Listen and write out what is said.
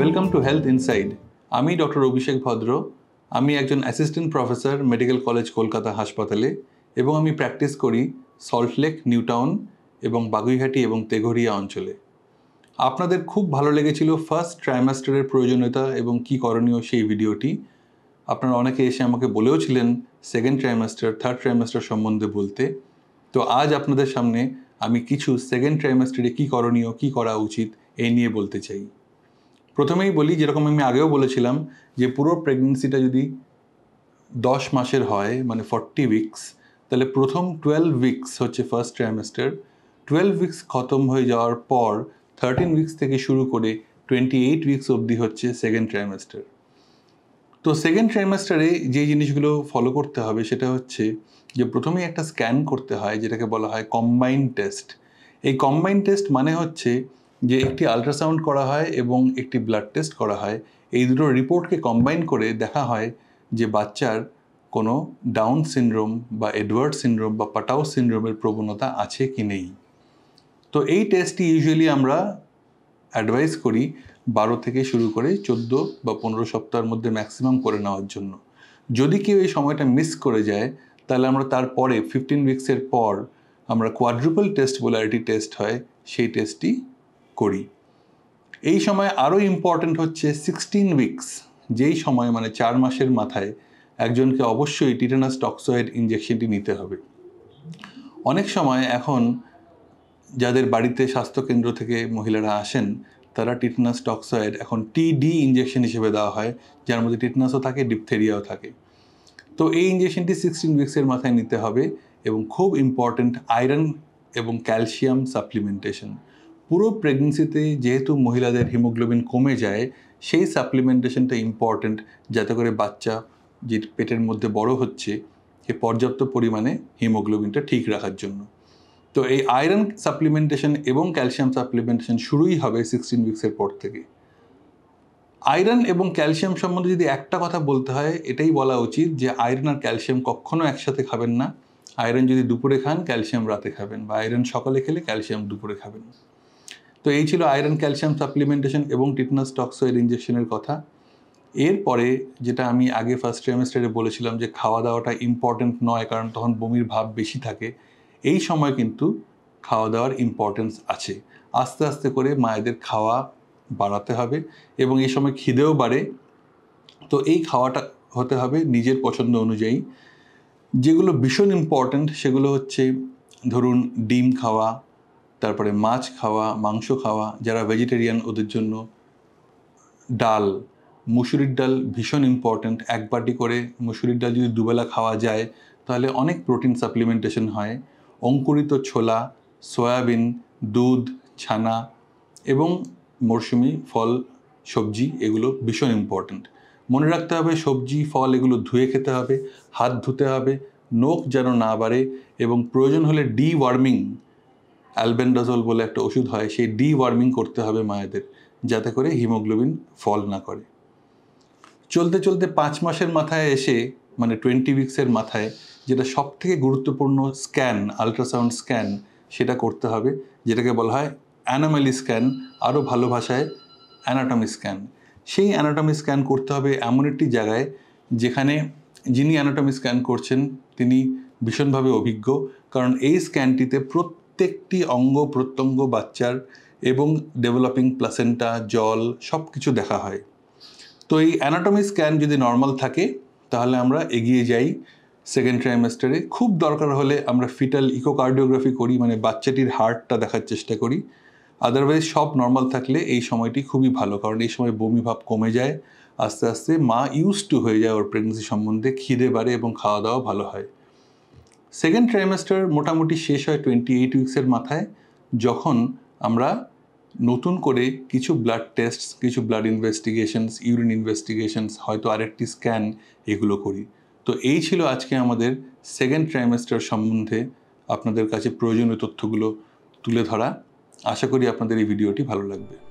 welcome to health inside আমি doctor Abhishek Bhadra আমি একজন assistant professor medical college Kolkata হাসপাতালে এবং আমি প্র্যাকটিস করি সল্টলেক নিউটাউন এবং বাগুইহাটি এবং তেঘরিয়া অঞ্চলে আপনাদের খুব ভালো লেগেছিল ফার্স্ট ট্রাইমাস্টারের প্রয়োজনীয়তা এবং কি করণীয় সেই ভিডিওটি আপনারা অনেকে এসে আমাকে বলেও ছিলেন সেকেন্ড ট্রাইমাস্টার থার্ড ট্রাইমাস্টার সম্বন্ধে বলতে তো আজ আপনাদের সামনে আমি কিছু সেকেন্ড ট্রাইমাস্টারে কী করণীয় কী করা উচিত এই নিয়ে বলতে চাই প্রথমেই বলি যেরকম আমি আগেও বলেছিলাম যে পুরো প্রেগনেন্সিটা যদি দশ মাসের হয় মানে ফর্টি উইকস তাহলে প্রথম টুয়েলভ উইকস হচ্ছে ফার্স্ট ট্রাইমেস্টার টুয়েলভ উইকস খতম হয়ে যাওয়ার পর থার্টিন উইকস থেকে শুরু করে টোয়েন্টি এইট উইকস অবধি হচ্ছে সেকেন্ড ট্রাইমেস্টার তো সেকেন্ড ট্রাইমেস্টারে যে জিনিসগুলো ফলো করতে হবে সেটা হচ্ছে যে প্রথমেই একটা স্ক্যান করতে হয় যেটাকে বলা হয় কম্বাইন টেস্ট এই কম্বাইন্ড টেস্ট মানে হচ্ছে যে একটি আলট্রাসাউন্ড করা হয় এবং একটি ব্লাড টেস্ট করা হয় এই দুটো রিপোর্টকে কম্বাইন করে দেখা হয় যে বাচ্চার কোনো ডাউন সিনড্রোম বা এডওয়ার্ড সিনড্রোম বা পাটাউ সিনড্রোমের প্রবণতা আছে কি নেই তো এই টেস্টটি ইউজুয়ালি আমরা অ্যাডভাইস করি বারো থেকে শুরু করে চোদ্দো বা পনেরো সপ্তাহের মধ্যে ম্যাক্সিমাম করে নেওয়ার জন্য যদি কেউ এই সময়টা মিস করে যায় তাহলে আমরা তারপরে ফিফটিন উইক্সের পর আমরা কোয়াড্রুপল টেস্ট বলে আরেকটি টেস্ট হয় সেই টেস্টটি করি এই সময় আরও ইম্পর্ট্যান্ট হচ্ছে সিক্সটিন উইকস যেই সময় মানে চার মাসের মাথায় একজনকে অবশ্যই টিটানাস টক্সয়েড ইঞ্জেকশনটি নিতে হবে অনেক সময় এখন যাদের বাড়িতে স্বাস্থ্যকেন্দ্র থেকে মহিলারা আসেন তারা টিটনাস টক্সয়েড এখন টিডি ইঞ্জেকশন হিসেবে দেওয়া হয় যার মধ্যে টিটনাসও থাকে ডিপথেরিয়াও থাকে তো এই ইঞ্জেকশনটি সিক্সটিন উইক্সের মাথায় নিতে হবে এবং খুব ইম্পর্ট্যান্ট আয়রন এবং ক্যালসিয়াম সাপ্লিমেন্টেশন পুরো প্রেগনেন্সিতে যেহেতু মহিলাদের হিমোগ্লোবিন কমে যায় সেই সাপ্লিমেন্টেশনটা ইম্পর্ট্যান্ট যাতে করে বাচ্চা যে পেটের মধ্যে বড় হচ্ছে সে পর্যাপ্ত পরিমাণে হিমোগ্লোবিনটা ঠিক রাখার জন্য তো এই আয়রন সাপ্লিমেন্টেশন এবং ক্যালসিয়াম সাপ্লিমেন্টেশন শুরুই হবে সিক্সটিন উইক্সের পর থেকে আয়রন এবং ক্যালসিয়াম সম্বন্ধে যদি একটা কথা বলতে হয় এটাই বলা উচিত যে আয়রন আর ক্যালসিয়াম কখনও একসাথে খাবেন না আয়রন যদি দুপুরে খান ক্যালসিয়াম রাতে খাবেন বা আয়রন সকালে খেলে ক্যালসিয়াম দুপুরে খাবেন তো এই ছিল আয়রন ক্যালসিয়াম সাপ্লিমেন্টেশন এবং টিটনাস টক্সোয়ের ইঞ্জেকশনের কথা এরপরে যেটা আমি আগে ফার্স্ট ট্রেমিস্টারে বলেছিলাম যে খাওয়া দাওয়াটা ইম্পর্টেন্ট নয় কারণ তখন বমির ভাব বেশি থাকে এই সময় কিন্তু খাওয়া দাওয়ার ইম্পর্টেন্স আছে আস্তে আস্তে করে মায়েদের খাওয়া বাড়াতে হবে এবং এই সময় খিদেও বাড়ে তো এই খাওয়াটা হতে হবে নিজের পছন্দ অনুযায়ী যেগুলো ভীষণ ইম্পর্ট্যান্ট সেগুলো হচ্ছে ধরুন ডিম খাওয়া তারপরে মাছ খাওয়া মাংস খাওয়া যারা ভেজিটেরিয়ান ওদের জন্য ডাল মুসুরির ডাল ভীষণ ইম্পর্ট্যান্ট এক বাটি করে মুসুরির ডাল যদি দুবেলা খাওয়া যায় তাহলে অনেক প্রোটিন সাপ্লিমেন্টেশন হয় অঙ্কুরিত ছোলা সয়াবিন দুধ ছানা এবং মরশুমি ফল সবজি এগুলো ভীষণ ইম্পর্ট্যান্ট মনে রাখতে হবে সবজি ফল এগুলো ধুয়ে খেতে হবে হাত ধুতে হবে নখ যেন না বাড়ে এবং প্রয়োজন হলে ডি ওয়ার্মিং অ্যালবেন্ডাজল বলে একটা ওষুধ হয় সেই ডি ওয়ার্মিং করতে হবে মায়েদের যাতে করে হিমোগ্লোবিন ফল না করে চলতে চলতে পাঁচ মাসের মাথায় এসে মানে টোয়েন্টি উইক্সের মাথায় যেটা সব থেকে গুরুত্বপূর্ণ স্ক্যান আলট্রাসাউন্ড স্ক্যান সেটা করতে হবে যেটাকে বলা হয় অ্যানামালি স্ক্যান আরও ভালো ভাষায় অ্যানাটমি স্ক্যান সেই অ্যানাটমি স্ক্যান করতে হবে এমন একটি জায়গায় যেখানে যিনি অ্যানাটমি স্ক্যান করছেন তিনি ভীষণভাবে অভিজ্ঞ কারণ এই স্ক্যানটিতে প্রত্যেক প্রত্যেকটি অঙ্গ প্রত্যঙ্গ বাচ্চার এবং ডেভেলপিং প্লাসেন্টা জল সব কিছু দেখা হয় তো এই অ্যানাটমি স্ক্যান যদি নর্মাল থাকে তাহলে আমরা এগিয়ে যাই সেকেন্ড ট্রাইমেস্টারে খুব দরকার হলে আমরা ফিটাল ইকোকার্ডিওগ্রাফি করি মানে বাচ্চাটির হার্টটা দেখার চেষ্টা করি আদারওয়াইজ সব নর্মাল থাকলে এই সময়টি খুবই ভালো কারণ এই সময় বমি ভাব কমে যায় আস্তে আস্তে মা ইউজ টু হয়ে যায় ওর প্রেগনেন্সি সম্বন্ধে খিদে বাড়ে এবং খাওয়া দাওয়া ভালো হয় সেকেন্ড ট্রাইমেস্টার মোটামুটি শেষ হয় টোয়েন্টি এইট উইক্সের মাথায় যখন আমরা নতুন করে কিছু ব্লাড টেস্ট কিছু ব্লাড ইনভেস্টিগেশনস ইউরিন ইনভেস্টিগেশনস হয়তো আরেকটি স্ক্যান এগুলো করি তো এই ছিল আজকে আমাদের সেকেন্ড ট্রাইমেস্টার সম্বন্ধে আপনাদের কাছে প্রয়োজনীয় তথ্যগুলো তুলে ধরা আশা করি আপনাদের এই ভিডিওটি ভালো লাগবে